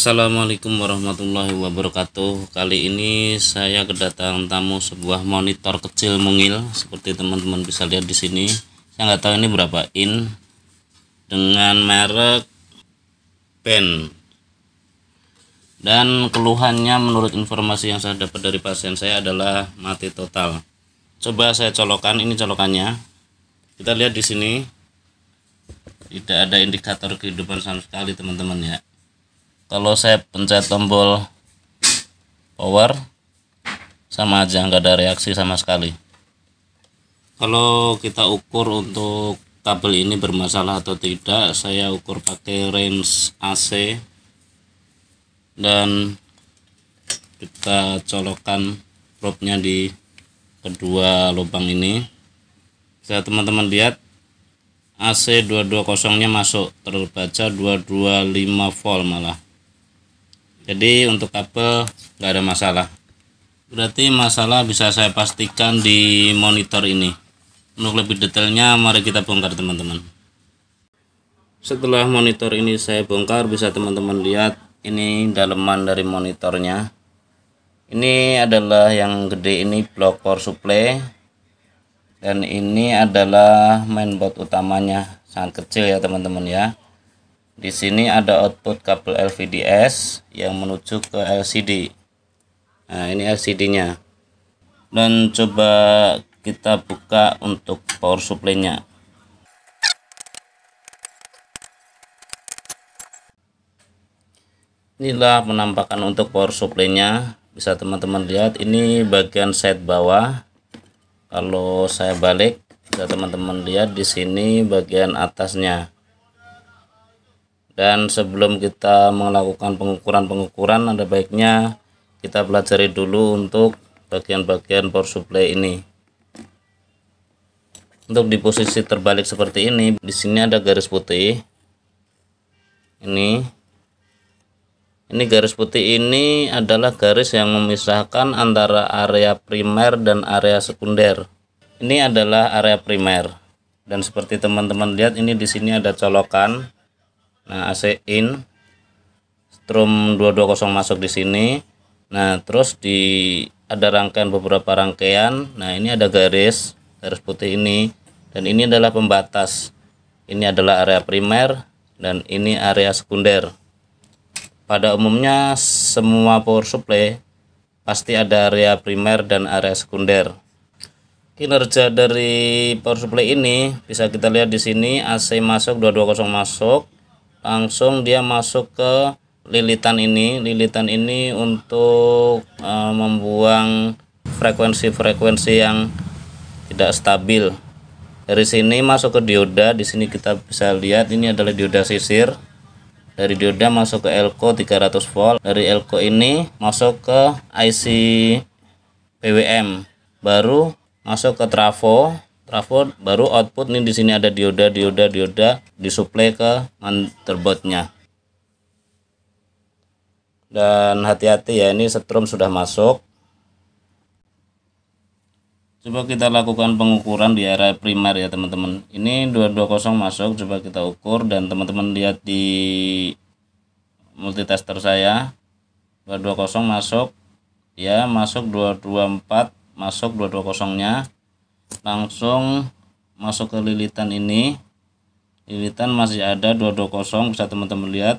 Assalamualaikum warahmatullahi wabarakatuh Kali ini saya kedatangan tamu sebuah monitor kecil mungil Seperti teman-teman bisa lihat di sini Saya nggak tahu ini berapa in Dengan merek Pen Dan keluhannya menurut informasi yang saya dapat dari pasien saya adalah mati total Coba saya colokan, ini colokannya Kita lihat di sini Tidak ada indikator kehidupan sama sekali teman-teman ya kalau saya pencet tombol power sama aja nggak ada reaksi sama sekali kalau kita ukur untuk kabel ini bermasalah atau tidak saya ukur pakai range AC dan kita colokan probe nya di kedua lubang ini bisa teman-teman lihat AC 220 nya masuk terbaca 225 volt malah jadi untuk kabel nggak ada masalah berarti masalah bisa saya pastikan di monitor ini untuk lebih detailnya mari kita bongkar teman-teman setelah monitor ini saya bongkar bisa teman-teman lihat ini daleman dari monitornya ini adalah yang gede ini blok power supply dan ini adalah mainboard utamanya sangat kecil ya teman-teman ya di sini ada output kabel LVDS yang menuju ke LCD. Nah, ini LCD-nya. Dan coba kita buka untuk power supply-nya. Inilah penampakan untuk power supply-nya. Bisa teman-teman lihat ini bagian set bawah. Kalau saya balik, bisa teman-teman lihat di sini bagian atasnya dan sebelum kita melakukan pengukuran-pengukuran ada baiknya kita pelajari dulu untuk bagian-bagian power supply ini untuk di posisi terbalik seperti ini di sini ada garis putih ini ini garis putih ini adalah garis yang memisahkan antara area primer dan area sekunder ini adalah area primer dan seperti teman-teman lihat ini di sini ada colokan Nah, AC in strom 220 masuk di sini. Nah, terus di ada rangkaian beberapa rangkaian. Nah, ini ada garis, garis putih ini dan ini adalah pembatas. Ini adalah area primer dan ini area sekunder. Pada umumnya semua power supply pasti ada area primer dan area sekunder. Kinerja dari power supply ini bisa kita lihat di sini AC masuk 220 masuk langsung dia masuk ke lilitan ini lilitan ini untuk e, membuang frekuensi-frekuensi yang tidak stabil dari sini masuk ke dioda di sini kita bisa lihat ini adalah dioda sisir dari dioda masuk ke elko 300 volt dari elko ini masuk ke IC PWM baru masuk ke trafo trafo baru output nih di sini ada dioda dioda dioda disuplai ke motherboardnya dan hati-hati ya ini setrum sudah masuk coba kita lakukan pengukuran di area primer ya teman-teman ini 220 masuk coba kita ukur dan teman-teman lihat di multitester saya 220 masuk ya masuk 224 masuk 220 nya langsung masuk ke lilitan ini lilitan masih ada dua kosong bisa teman-teman lihat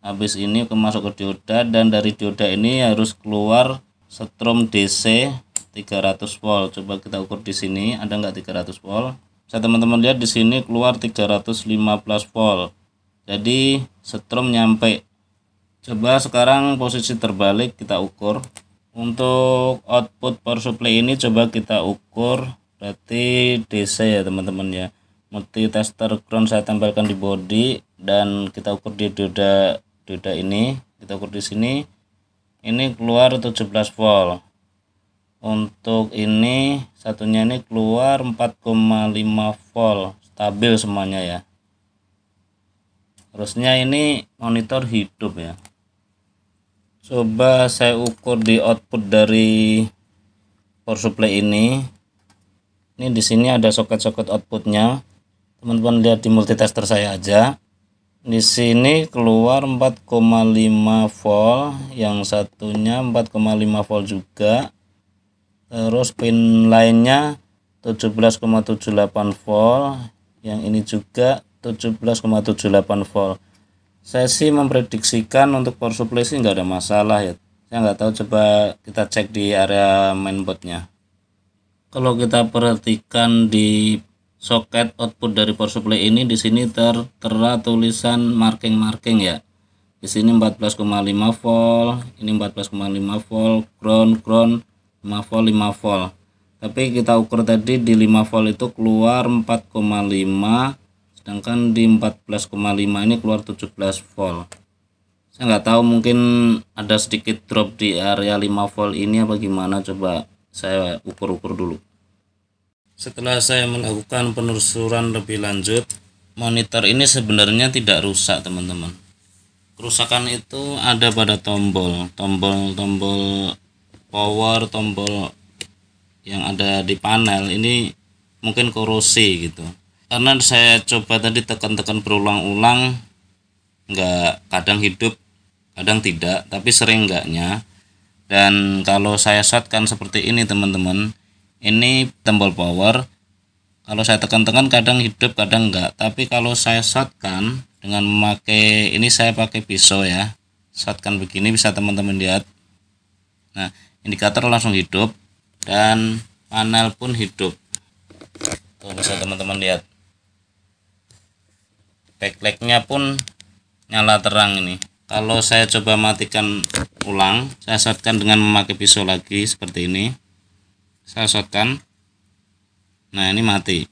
habis ini ke masuk ke dioda dan dari dioda ini harus keluar setrum DC 300 volt coba kita ukur di sini ada nggak 300 volt bisa teman-teman lihat di sini keluar 315 volt jadi setrum nyampe coba sekarang posisi terbalik kita ukur untuk output power supply ini coba kita ukur berarti DC ya teman-teman ya multi tester ground saya tempelkan di body dan kita ukur di dioda dioda ini kita ukur di sini ini keluar 17 volt untuk ini satunya ini keluar 4,5 volt stabil semuanya ya harusnya ini monitor hidup ya coba saya ukur di output dari power supply ini ini di sini ada soket-soket outputnya teman-teman lihat di multitester saya aja di sini keluar 4,5 volt yang satunya 4,5 volt juga terus pin lainnya 17,78 volt yang ini juga 17,78 volt saya sih memprediksikan untuk power supply sih nggak ada masalah ya saya nggak tahu coba kita cek di area mainboardnya kalau kita perhatikan di soket output dari power supply ini di sini tertera tulisan marking-marking ya di sini 14,5 volt ini 14,5 volt ground ground 5 volt 5 volt tapi kita ukur tadi di 5 volt itu keluar 4,5 sedangkan di 14,5 ini keluar 17 volt saya nggak tahu mungkin ada sedikit drop di area 5 volt ini apa gimana coba saya ukur-ukur dulu setelah saya melakukan penelusuran lebih lanjut monitor ini sebenarnya tidak rusak teman-teman kerusakan itu ada pada tombol tombol tombol power tombol yang ada di panel ini mungkin korosi gitu karena saya coba tadi tekan-tekan berulang-ulang nggak kadang hidup kadang tidak tapi sering enggaknya dan kalau saya shotkan seperti ini teman-teman ini tombol power kalau saya tekan-tekan kadang hidup kadang enggak tapi kalau saya shotkan dengan memakai ini saya pakai pisau ya shotkan begini bisa teman-teman lihat nah indikator langsung hidup dan panel pun hidup tuh bisa teman-teman lihat backlightnya pun nyala terang ini kalau saya coba matikan ulang saya shotkan dengan memakai pisau lagi seperti ini saya shotkan nah ini mati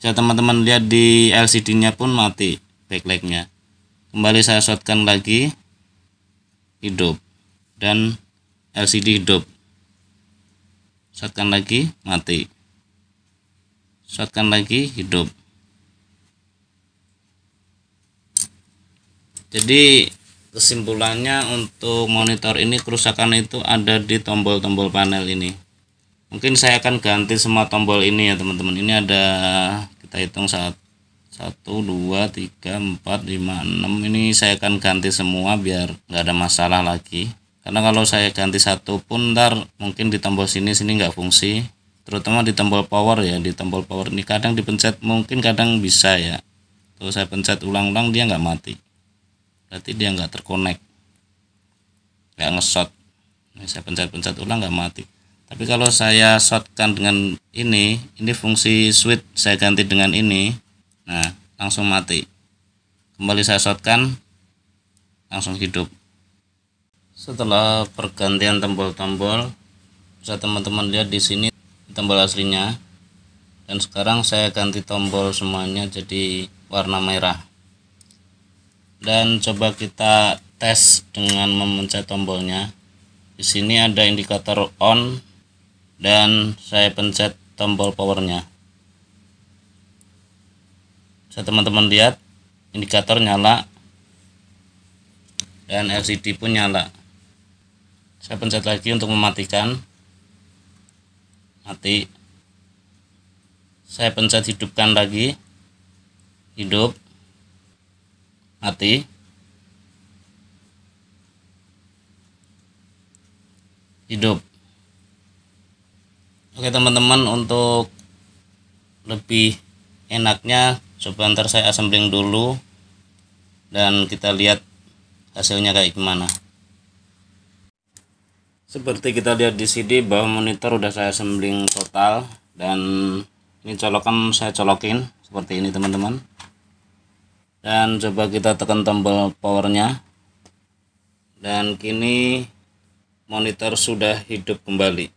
saya teman-teman lihat di LCD nya pun mati backlightnya kembali saya shotkan lagi hidup dan LCD hidup shotkan lagi mati shotkan lagi hidup jadi kesimpulannya untuk monitor ini kerusakan itu ada di tombol-tombol panel ini mungkin saya akan ganti semua tombol ini ya teman-teman ini ada kita hitung saat 1 2 3 4 5 6 ini saya akan ganti semua biar nggak ada masalah lagi karena kalau saya ganti satu pun ntar mungkin di tombol sini sini nggak fungsi terutama di tombol power ya di tombol power ini kadang dipencet mungkin kadang bisa ya tuh saya pencet ulang-ulang dia nggak mati berarti dia nggak terkonek nggak ngesot ini saya pencet-pencet ulang nggak mati tapi kalau saya shotkan dengan ini ini fungsi switch saya ganti dengan ini nah langsung mati kembali saya shotkan langsung hidup setelah pergantian tombol-tombol bisa teman-teman lihat di sini tombol aslinya dan sekarang saya ganti tombol semuanya jadi warna merah dan coba kita tes dengan memencet tombolnya di sini ada indikator on dan saya pencet tombol powernya Saya teman-teman lihat indikator nyala dan LCD pun nyala saya pencet lagi untuk mematikan mati saya pencet hidupkan lagi hidup hati hidup oke teman-teman untuk lebih enaknya coba ntar saya assembling dulu dan kita lihat hasilnya kayak gimana seperti kita lihat di sini bahwa monitor udah saya assembling total dan ini colokan saya colokin seperti ini teman-teman dan coba kita tekan tombol powernya dan kini monitor sudah hidup kembali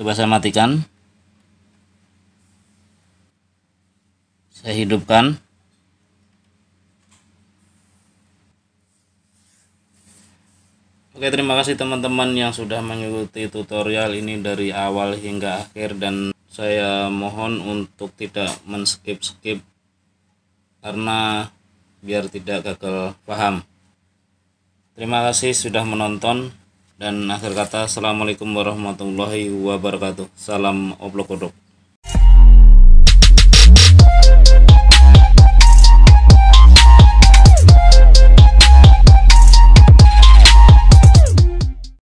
coba saya matikan saya hidupkan Oke terima kasih teman-teman yang sudah mengikuti tutorial ini dari awal hingga akhir dan saya mohon untuk tidak men-skip-skip karena biar tidak gagal paham. Terima kasih sudah menonton dan akhir kata Assalamualaikum warahmatullahi wabarakatuh. Salam Oblokodok.